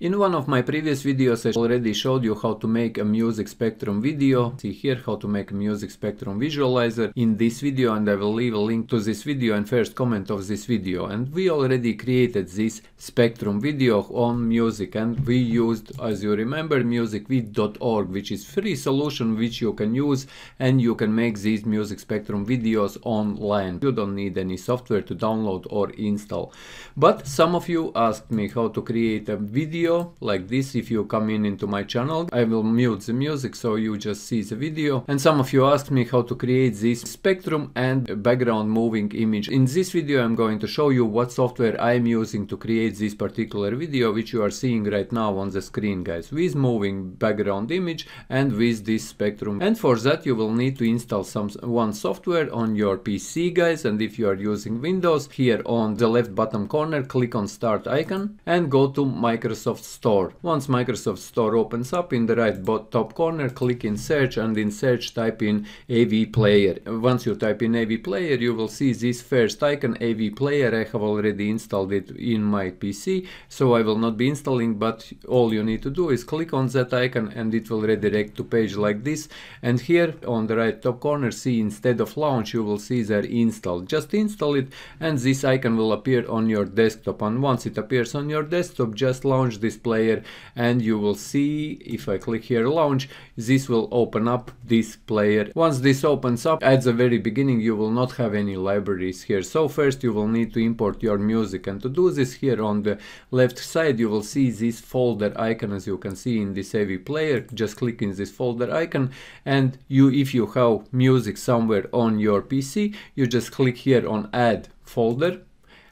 In one of my previous videos I already showed you how to make a music spectrum video. See here how to make a music spectrum visualizer in this video and I will leave a link to this video and first comment of this video. And we already created this spectrum video on music and we used as you remember musicvid.org which is free solution which you can use and you can make these music spectrum videos online. You don't need any software to download or install. But some of you asked me how to create a video video like this if you come in into my channel. I will mute the music so you just see the video. And some of you asked me how to create this spectrum and background moving image. In this video I'm going to show you what software I'm using to create this particular video which you are seeing right now on the screen guys with moving background image and with this spectrum. And for that you will need to install some one software on your PC guys and if you are using Windows here on the left bottom corner click on start icon and go to Microsoft Microsoft Store. Once Microsoft Store opens up, in the right top corner, click in search and in search type in AV Player. Once you type in AV Player, you will see this first icon AV Player. I have already installed it in my PC, so I will not be installing, but all you need to do is click on that icon and it will redirect to page like this. And here on the right top corner, see instead of launch, you will see there install. Just install it and this icon will appear on your desktop. And once it appears on your desktop, just launch this player and you will see if I click here launch this will open up this player once this opens up at the very beginning you will not have any libraries here so first you will need to import your music and to do this here on the left side you will see this folder icon as you can see in this AV player just click in this folder icon and you if you have music somewhere on your PC you just click here on add folder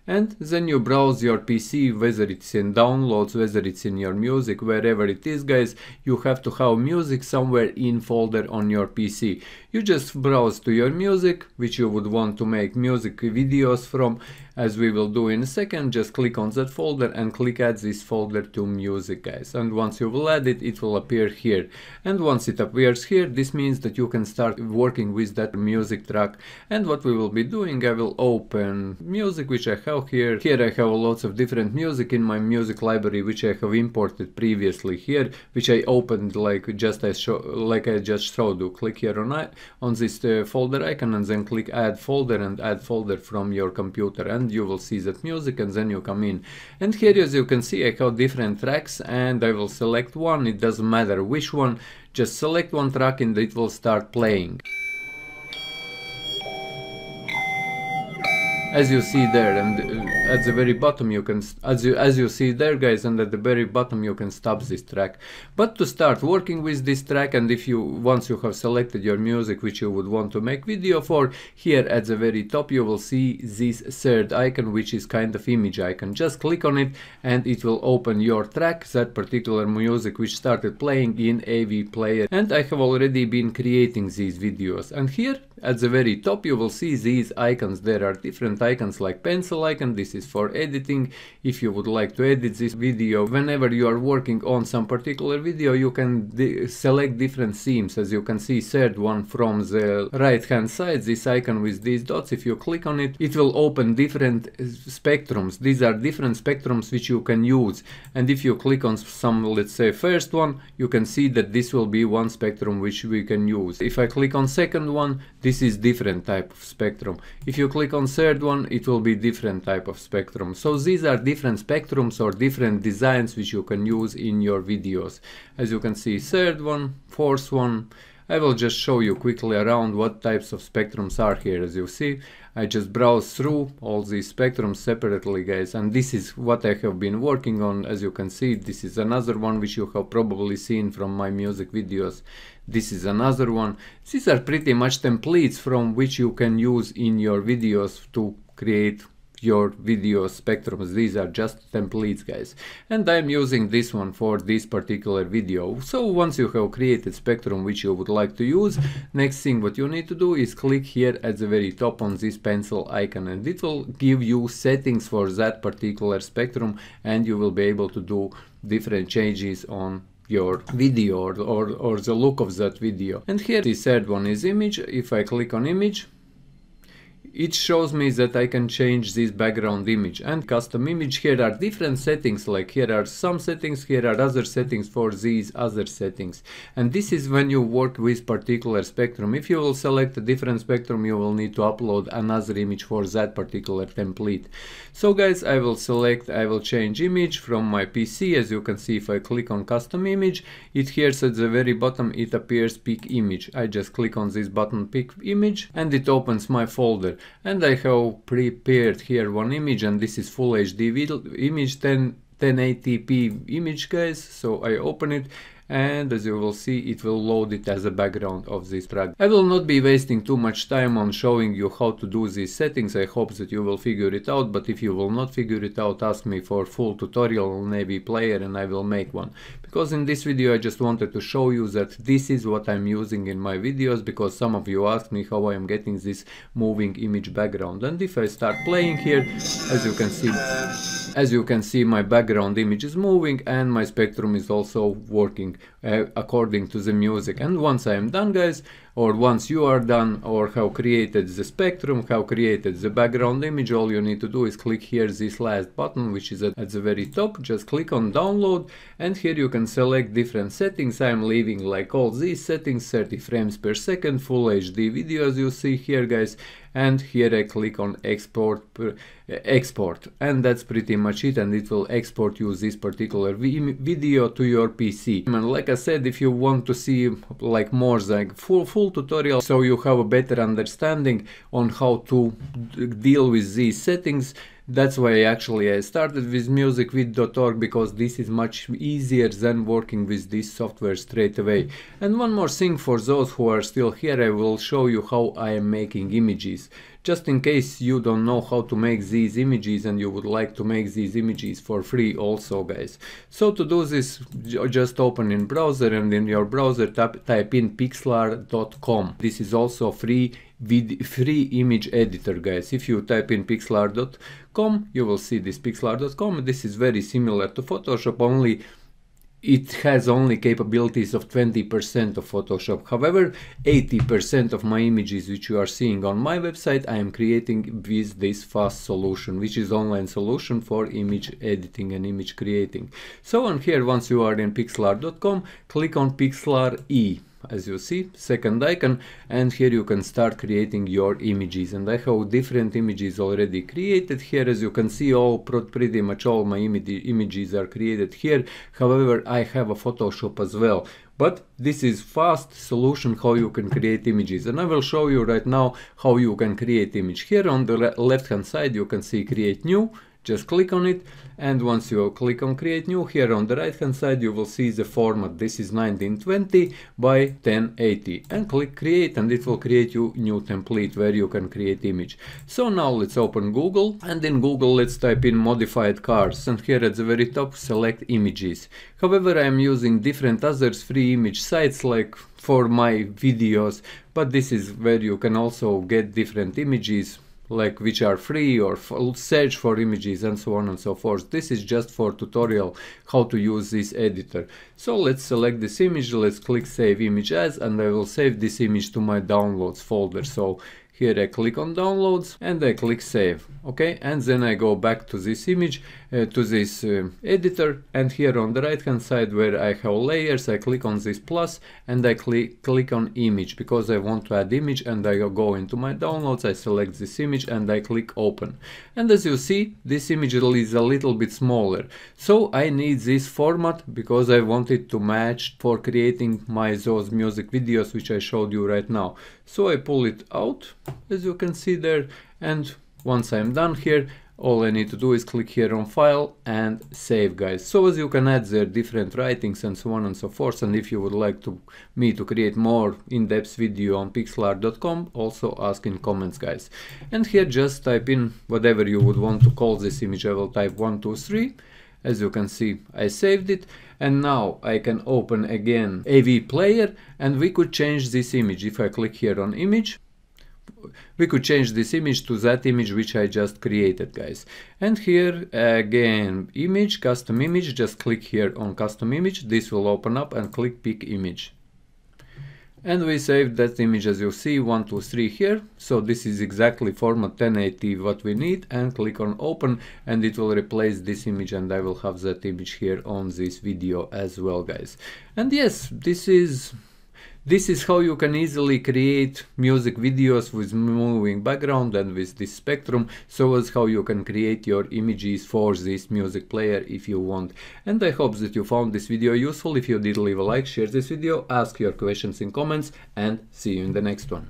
and then you browse your PC whether it's in downloads whether it's in your music wherever it is guys you have to have music somewhere in folder on your PC you just browse to your music which you would want to make music videos from as we will do in a second just click on that folder and click add this folder to music guys and once you will add it it will appear here and once it appears here this means that you can start working with that music track and what we will be doing I will open music which I have have here. Here I have lots of different music in my music library which I have imported previously here, which I opened like just I show, like I just showed you. Click here on, I, on this uh, folder icon and then click add folder and add folder from your computer and you will see that music and then you come in. And here as you can see I have different tracks and I will select one, it doesn't matter which one, just select one track and it will start playing. as you see there and uh, at the very bottom you can as you as you see there guys and at the very bottom you can stop this track but to start working with this track and if you once you have selected your music which you would want to make video for here at the very top you will see this third icon which is kind of image icon just click on it and it will open your track that particular music which started playing in AV player and I have already been creating these videos and here at the very top you will see these icons. There are different icons like pencil icon, this is for editing. If you would like to edit this video, whenever you are working on some particular video, you can select different themes. As you can see, third one from the right hand side, this icon with these dots, if you click on it, it will open different spectrums. These are different spectrums which you can use. And if you click on some, let's say first one, you can see that this will be one spectrum which we can use. If I click on second one, this this is different type of spectrum. If you click on third one, it will be different type of spectrum. So these are different spectrums or different designs which you can use in your videos. As you can see, third one, fourth one. I will just show you quickly around what types of spectrums are here as you see. I just browse through all these spectrums separately guys and this is what I have been working on as you can see this is another one which you have probably seen from my music videos this is another one these are pretty much templates from which you can use in your videos to create your video spectrums. These are just templates, guys. And I'm using this one for this particular video. So once you have created spectrum which you would like to use, next thing what you need to do is click here at the very top on this pencil icon and it will give you settings for that particular spectrum and you will be able to do different changes on your video or, or, or the look of that video. And here the third one is image. If I click on image, it shows me that I can change this background image and custom image. Here are different settings, like here are some settings, here are other settings for these other settings. And this is when you work with particular spectrum. If you will select a different spectrum, you will need to upload another image for that particular template. So guys, I will select, I will change image from my PC. As you can see, if I click on custom image, it here at the very bottom, it appears pick image. I just click on this button pick image and it opens my folder and I have prepared here one image and this is full HD image 10 1080p image guys so I open it and as you will see it will load it as a background of this project. I will not be wasting too much time on showing you how to do these settings, I hope that you will figure it out, but if you will not figure it out ask me for full tutorial on Navy player and I will make one. Because in this video I just wanted to show you that this is what I'm using in my videos because some of you asked me how I am getting this moving image background and if I start playing here as you can see as you can see my background image is moving and my spectrum is also working uh, according to the music. And once I am done, guys, or once you are done, or have created the spectrum, have created the background image, all you need to do is click here this last button, which is at, at the very top. Just click on download, and here you can select different settings. I'm leaving like all these settings, 30 frames per second, full HD video as you see here, guys and here I click on export eh, export and that's pretty much it and it will export you this particular video to your PC and like I said if you want to see like more like full full tutorial so you have a better understanding on how to deal with these settings that's why actually I started with musicvid.org because this is much easier than working with this software straight away. And one more thing for those who are still here, I will show you how I am making images. Just in case you don't know how to make these images and you would like to make these images for free also guys. So to do this just open in browser and in your browser type, type in pixlar.com. This is also free with free image editor guys if you type in pixlar.com you will see this pixlar.com this is very similar to photoshop only it has only capabilities of 20% of Photoshop. However, 80% of my images which you are seeing on my website, I am creating with this fast solution, which is online solution for image editing and image creating. So on here, once you are in pixlr.com, click on Pixlr E as you see, second icon, and here you can start creating your images. And I have different images already created here. As you can see, all pretty much all my images are created here. However, I have a Photoshop as well. But this is fast solution how you can create images. And I will show you right now how you can create image. Here on the le left hand side, you can see create new just click on it and once you click on create new here on the right hand side you will see the format this is 1920 by 1080 and click create and it will create you new template where you can create image. So now let's open Google and in Google let's type in modified cars and here at the very top select images. However I am using different others free image sites like for my videos but this is where you can also get different images like which are free or search for images and so on and so forth. This is just for tutorial how to use this editor. So let's select this image, let's click save image as and I will save this image to my downloads folder. So here I click on downloads and I click save. Okay, and then I go back to this image uh, to this uh, editor and here on the right hand side where I have layers I click on this plus and I click, click on image because I want to add image and I go into my downloads I select this image and I click open and as you see this image is a little bit smaller so I need this format because I want it to match for creating my those music videos which I showed you right now so I pull it out as you can see there and once I'm done here all I need to do is click here on file and save guys. So as you can add their different writings and so on and so forth and if you would like to me to create more in-depth video on pixelart.com also ask in comments guys. And here just type in whatever you would want to call this image, I will type 123 as you can see I saved it and now I can open again AV player and we could change this image if I click here on image we could change this image to that image which I just created guys and here again image custom image just click here on custom image this will open up and click pick image and we saved that image as you see 123 here so this is exactly format 1080 what we need and click on open and it will replace this image and I will have that image here on this video as well guys and yes this is this is how you can easily create music videos with moving background and with this spectrum, so as how you can create your images for this music player if you want. And I hope that you found this video useful. If you did, leave a like, share this video, ask your questions in comments and see you in the next one.